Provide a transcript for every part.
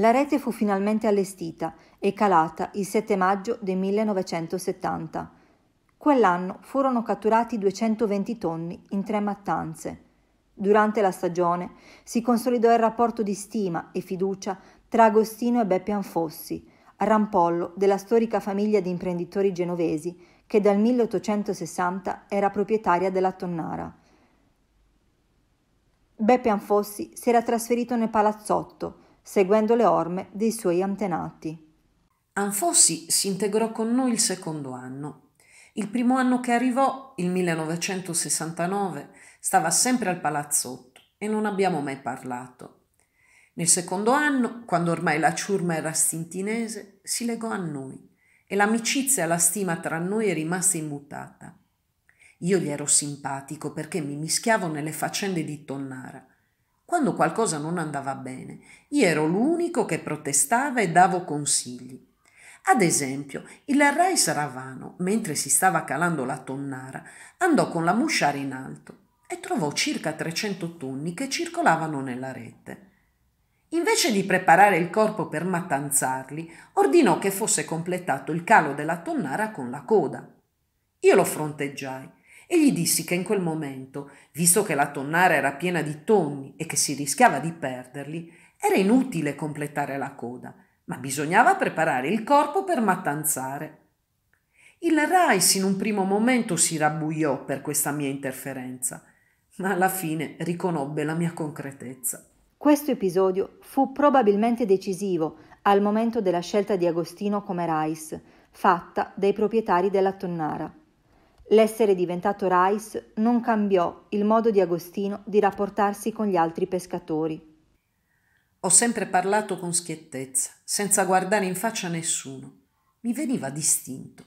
La rete fu finalmente allestita e calata il 7 maggio del 1970. Quell'anno furono catturati 220 tonni in tre mattanze. Durante la stagione si consolidò il rapporto di stima e fiducia tra Agostino e Beppe Anfossi, rampollo della storica famiglia di imprenditori genovesi che dal 1860 era proprietaria della Tonnara. Beppe Anfossi si era trasferito nel palazzotto, seguendo le orme dei suoi antenati. Anfossi si integrò con noi il secondo anno. Il primo anno che arrivò, il 1969, stava sempre al palazzotto e non abbiamo mai parlato. Nel secondo anno, quando ormai la ciurma era stintinese, si legò a noi e l'amicizia e la stima tra noi è rimasta immutata. Io gli ero simpatico perché mi mischiavo nelle faccende di Tonnara quando qualcosa non andava bene, io ero l'unico che protestava e davo consigli. Ad esempio, il re Saravano, mentre si stava calando la tonnara, andò con la musciara in alto e trovò circa 300 tonni che circolavano nella rete. Invece di preparare il corpo per mattanzarli, ordinò che fosse completato il calo della tonnara con la coda. Io lo fronteggiai e gli dissi che in quel momento, visto che la tonnara era piena di tonni e che si rischiava di perderli, era inutile completare la coda, ma bisognava preparare il corpo per mattanzare. Il Rice in un primo momento si rabbuiò per questa mia interferenza, ma alla fine riconobbe la mia concretezza. Questo episodio fu probabilmente decisivo al momento della scelta di Agostino come Rice, fatta dai proprietari della tonnara. L'essere diventato Rice non cambiò il modo di Agostino di rapportarsi con gli altri pescatori. Ho sempre parlato con schiettezza, senza guardare in faccia nessuno. Mi veniva distinto.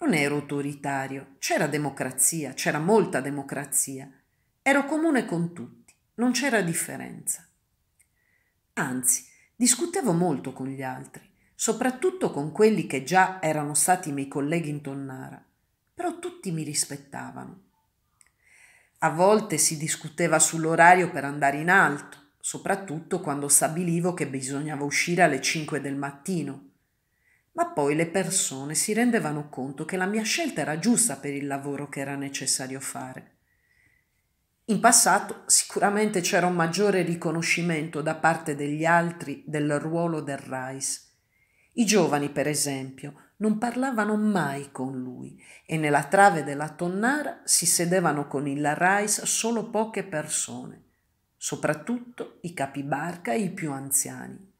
Non ero autoritario, c'era democrazia, c'era molta democrazia. Ero comune con tutti, non c'era differenza. Anzi, discutevo molto con gli altri, soprattutto con quelli che già erano stati miei colleghi in Tonnara però tutti mi rispettavano. A volte si discuteva sull'orario per andare in alto, soprattutto quando stabilivo che bisognava uscire alle 5 del mattino. Ma poi le persone si rendevano conto che la mia scelta era giusta per il lavoro che era necessario fare. In passato sicuramente c'era un maggiore riconoscimento da parte degli altri del ruolo del RAIS. I giovani, per esempio, non parlavano mai con lui e nella trave della tonnara si sedevano con il Rice solo poche persone, soprattutto i capibarca e i più anziani.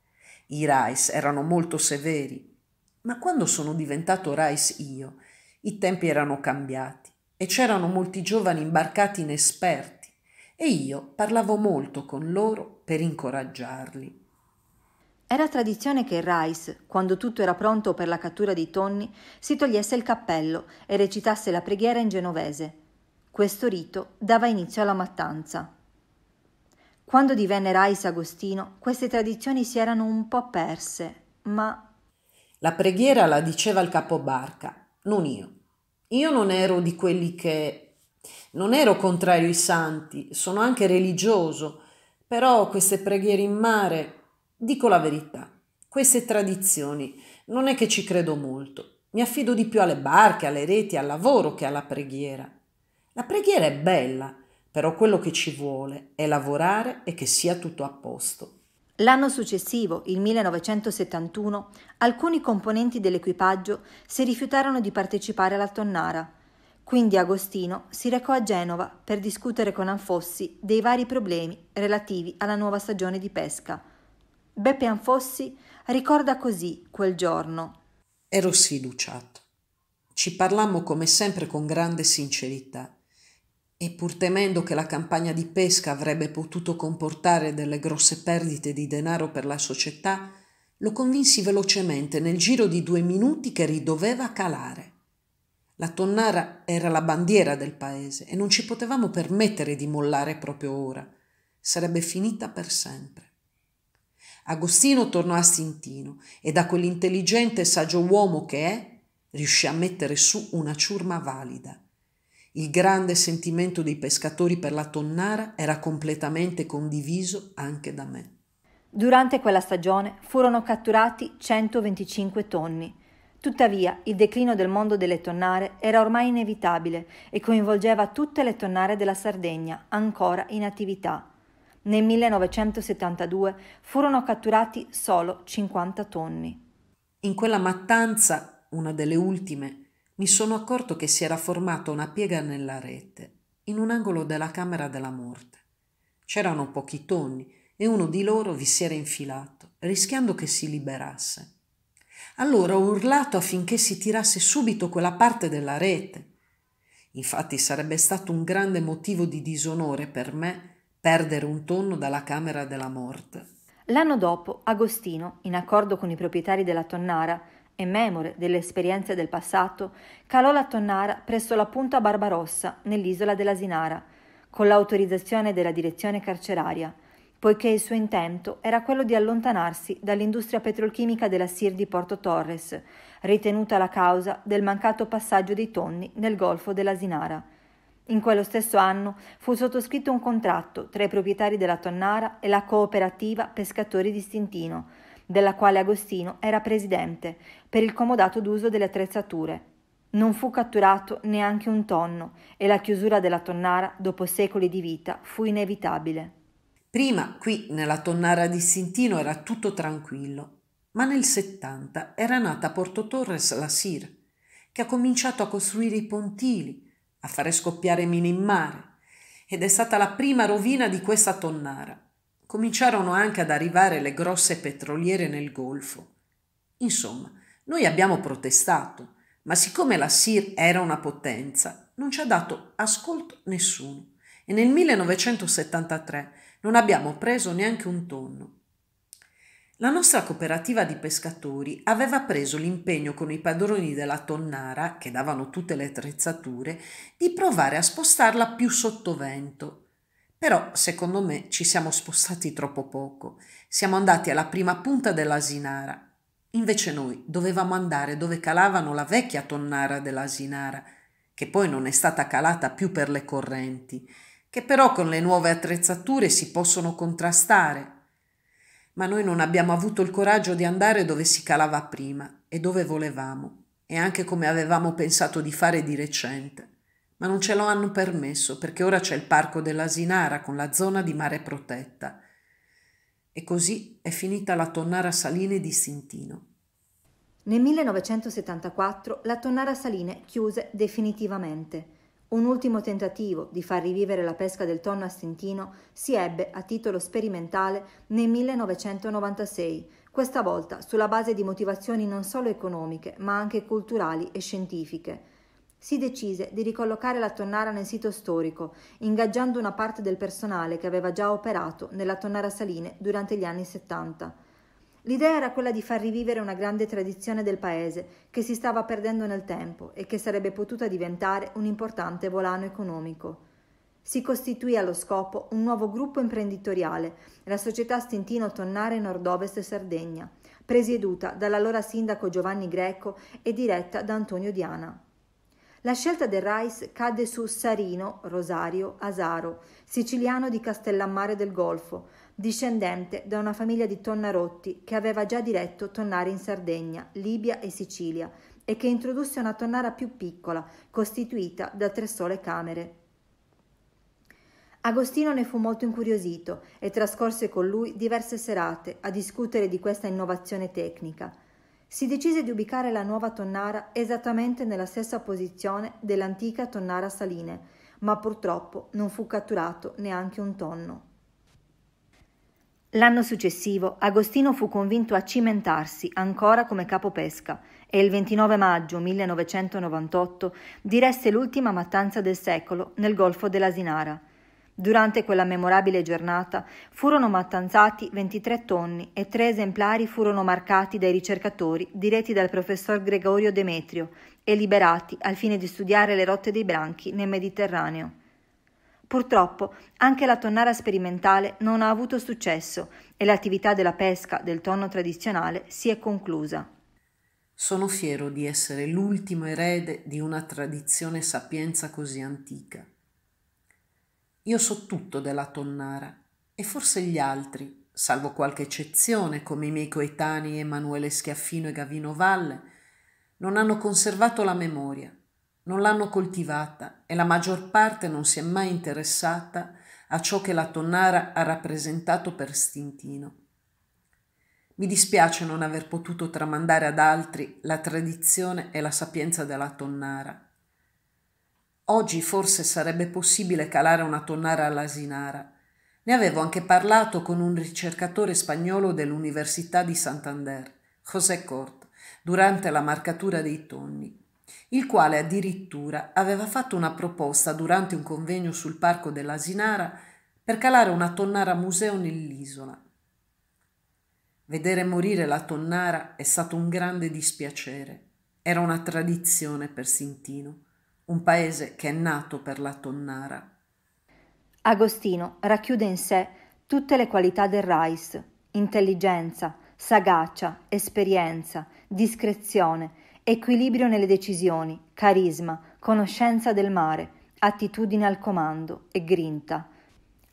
I Rice erano molto severi, ma quando sono diventato Rice io, i tempi erano cambiati e c'erano molti giovani imbarcati inesperti e io parlavo molto con loro per incoraggiarli. Era tradizione che Rice, quando tutto era pronto per la cattura di Tonni, si togliesse il cappello e recitasse la preghiera in genovese. Questo rito dava inizio alla mattanza. Quando divenne Rice Agostino, queste tradizioni si erano un po' perse, ma... La preghiera la diceva il capobarca, non io. Io non ero di quelli che... Non ero contrario ai santi, sono anche religioso, però queste preghiere in mare Dico la verità, queste tradizioni non è che ci credo molto. Mi affido di più alle barche, alle reti, al lavoro che alla preghiera. La preghiera è bella, però quello che ci vuole è lavorare e che sia tutto a posto. L'anno successivo, il 1971, alcuni componenti dell'equipaggio si rifiutarono di partecipare alla tonnara. Quindi Agostino si recò a Genova per discutere con Anfossi dei vari problemi relativi alla nuova stagione di pesca. Beppe Anfossi ricorda così quel giorno. Ero sfiduciato. Ci parlammo come sempre con grande sincerità e pur temendo che la campagna di pesca avrebbe potuto comportare delle grosse perdite di denaro per la società, lo convinsi velocemente nel giro di due minuti che ridoveva calare. La tonnara era la bandiera del paese e non ci potevamo permettere di mollare proprio ora. Sarebbe finita per sempre. Agostino tornò a Sintino e da quell'intelligente e saggio uomo che è, riuscì a mettere su una ciurma valida. Il grande sentimento dei pescatori per la tonnara era completamente condiviso anche da me. Durante quella stagione furono catturati 125 tonni. Tuttavia, il declino del mondo delle tonnare era ormai inevitabile e coinvolgeva tutte le tonnare della Sardegna ancora in attività. Nel 1972 furono catturati solo 50 tonni. In quella mattanza, una delle ultime, mi sono accorto che si era formata una piega nella rete, in un angolo della camera della morte. C'erano pochi tonni e uno di loro vi si era infilato, rischiando che si liberasse. Allora ho urlato affinché si tirasse subito quella parte della rete. Infatti sarebbe stato un grande motivo di disonore per me perdere un tonno dalla camera della morte. L'anno dopo, Agostino, in accordo con i proprietari della tonnara e memore delle esperienze del passato, calò la tonnara presso la punta Barbarossa, nell'isola dell'Asinara, con l'autorizzazione della direzione carceraria, poiché il suo intento era quello di allontanarsi dall'industria petrolchimica della Sir di Porto Torres, ritenuta la causa del mancato passaggio dei tonni nel golfo dell'Asinara in quello stesso anno fu sottoscritto un contratto tra i proprietari della Tonnara e la cooperativa Pescatori di Stintino, della quale Agostino era presidente, per il comodato d'uso delle attrezzature. Non fu catturato neanche un tonno e la chiusura della tonnara, dopo secoli di vita, fu inevitabile. Prima, qui nella tonnara di Stintino era tutto tranquillo, ma nel 70 era nata a Porto Torres la SIR, che ha cominciato a costruire i pontili, a fare scoppiare mine in mare. Ed è stata la prima rovina di questa tonnara. Cominciarono anche ad arrivare le grosse petroliere nel Golfo. Insomma, noi abbiamo protestato, ma siccome la SIR era una potenza, non ci ha dato ascolto nessuno. E nel 1973 non abbiamo preso neanche un tonno. La nostra cooperativa di pescatori aveva preso l'impegno con i padroni della tonnara, che davano tutte le attrezzature, di provare a spostarla più sottovento. Però, secondo me, ci siamo spostati troppo poco. Siamo andati alla prima punta dell'asinara. Invece noi dovevamo andare dove calavano la vecchia tonnara dell'asinara, che poi non è stata calata più per le correnti, che però con le nuove attrezzature si possono contrastare ma noi non abbiamo avuto il coraggio di andare dove si calava prima e dove volevamo, e anche come avevamo pensato di fare di recente. Ma non ce lo hanno permesso perché ora c'è il parco dell'Asinara con la zona di mare protetta. E così è finita la tonnara Saline di Sintino. Nel 1974 la tonnara Saline chiuse definitivamente. Un ultimo tentativo di far rivivere la pesca del tonno a Stintino si ebbe a titolo sperimentale nel 1996, questa volta sulla base di motivazioni non solo economiche, ma anche culturali e scientifiche si decise di ricollocare la tonnara nel sito storico, ingaggiando una parte del personale che aveva già operato nella tonnara Saline durante gli anni 70. L'idea era quella di far rivivere una grande tradizione del paese che si stava perdendo nel tempo e che sarebbe potuta diventare un importante volano economico. Si costituì allo scopo un nuovo gruppo imprenditoriale, la società Stintino Tonnare Nord-Ovest Sardegna, presieduta dall'allora sindaco Giovanni Greco e diretta da Antonio Diana. La scelta del Rice cadde su Sarino Rosario Asaro, siciliano di Castellammare del Golfo, discendente da una famiglia di Tonnarotti che aveva già diretto tonnare in Sardegna, Libia e Sicilia e che introdusse una tonnara più piccola, costituita da tre sole camere. Agostino ne fu molto incuriosito e trascorse con lui diverse serate a discutere di questa innovazione tecnica. Si decise di ubicare la nuova tonnara esattamente nella stessa posizione dell'antica tonnara Saline, ma purtroppo non fu catturato neanche un tonno. L'anno successivo Agostino fu convinto a cimentarsi ancora come capopesca e il 29 maggio 1998 diresse l'ultima mattanza del secolo nel Golfo dell'Asinara. Durante quella memorabile giornata furono mattanzati 23 tonni e tre esemplari furono marcati dai ricercatori diretti dal professor Gregorio Demetrio e liberati al fine di studiare le rotte dei branchi nel Mediterraneo. Purtroppo anche la tonnara sperimentale non ha avuto successo e l'attività della pesca del tonno tradizionale si è conclusa. Sono fiero di essere l'ultimo erede di una tradizione e sapienza così antica io so tutto della Tonnara e forse gli altri, salvo qualche eccezione come i miei coetanei Emanuele Schiaffino e Gavino Valle, non hanno conservato la memoria, non l'hanno coltivata e la maggior parte non si è mai interessata a ciò che la Tonnara ha rappresentato per Stintino. Mi dispiace non aver potuto tramandare ad altri la tradizione e la sapienza della Tonnara, Oggi forse sarebbe possibile calare una tonnara all'Asinara. Ne avevo anche parlato con un ricercatore spagnolo dell'Università di Santander, José Cort, durante la marcatura dei tonni, il quale addirittura aveva fatto una proposta durante un convegno sul parco dell'Asinara per calare una tonnara museo nell'isola. Vedere morire la tonnara è stato un grande dispiacere. Era una tradizione per Sintino un paese che è nato per la tonnara. Agostino racchiude in sé tutte le qualità del Rice, intelligenza, sagacia, esperienza, discrezione, equilibrio nelle decisioni, carisma, conoscenza del mare, attitudine al comando e grinta.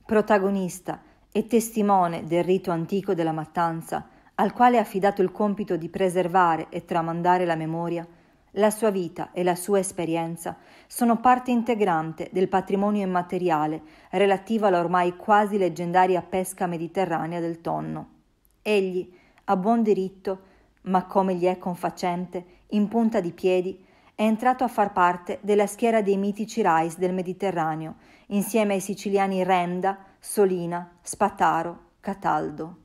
Protagonista e testimone del rito antico della mattanza, al quale è affidato il compito di preservare e tramandare la memoria, la sua vita e la sua esperienza sono parte integrante del patrimonio immateriale relativo alla ormai quasi leggendaria pesca mediterranea del tonno. Egli a buon diritto, ma come gli è confacente, in punta di piedi, è entrato a far parte della schiera dei mitici Rais del Mediterraneo, insieme ai siciliani Renda, Solina, Spataro, Cataldo.